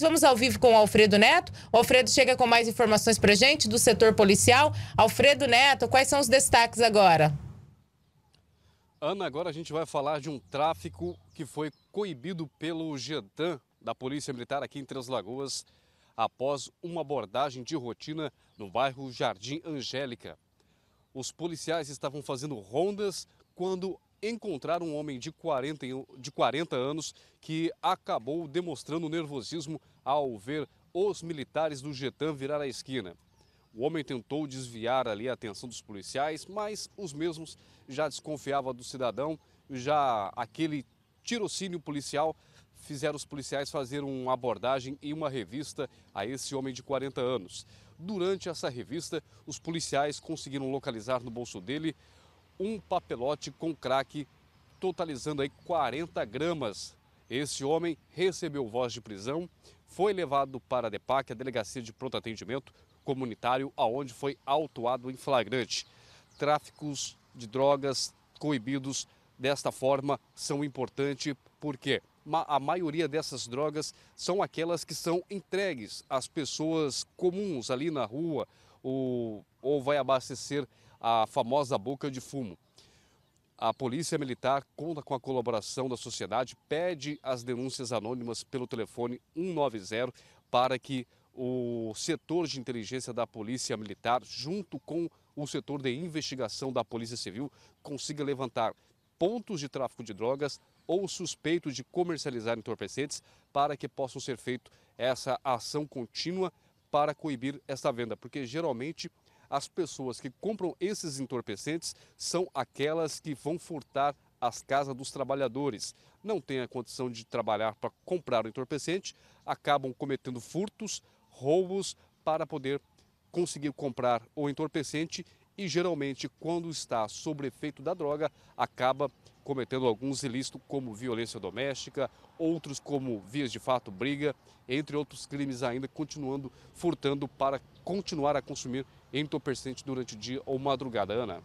Vamos ao vivo com o Alfredo Neto. O Alfredo chega com mais informações para gente do setor policial. Alfredo Neto, quais são os destaques agora? Ana, agora a gente vai falar de um tráfico que foi coibido pelo GETAM da Polícia Militar aqui em Três Lagoas após uma abordagem de rotina no bairro Jardim Angélica. Os policiais estavam fazendo rondas quando encontrar um homem de 40, de 40 anos que acabou demonstrando nervosismo ao ver os militares do Getan virar a esquina. O homem tentou desviar ali a atenção dos policiais, mas os mesmos já desconfiavam do cidadão, já aquele tirocínio policial fizeram os policiais fazer uma abordagem e uma revista a esse homem de 40 anos. Durante essa revista, os policiais conseguiram localizar no bolso dele um papelote com crack, totalizando aí 40 gramas. Esse homem recebeu voz de prisão, foi levado para a DEPAC, a Delegacia de Pronto Atendimento Comunitário, aonde foi autuado em flagrante. Tráficos de drogas coibidos desta forma são importantes porque a maioria dessas drogas são aquelas que são entregues às pessoas comuns ali na rua ou, ou vai abastecer a famosa boca de fumo. A Polícia Militar conta com a colaboração da sociedade, pede as denúncias anônimas pelo telefone 190 para que o setor de inteligência da Polícia Militar, junto com o setor de investigação da Polícia Civil, consiga levantar pontos de tráfico de drogas ou suspeitos de comercializar entorpecentes para que possam ser feita essa ação contínua para coibir essa venda, porque geralmente as pessoas que compram esses entorpecentes são aquelas que vão furtar as casas dos trabalhadores. Não têm a condição de trabalhar para comprar o entorpecente, acabam cometendo furtos, roubos para poder conseguir comprar o entorpecente e geralmente quando está sob efeito da droga acaba cometendo alguns ilícitos como violência doméstica, outros como vias de fato, briga, entre outros crimes ainda, continuando furtando para continuar a consumir entorpecente durante o dia ou madrugada. Ana.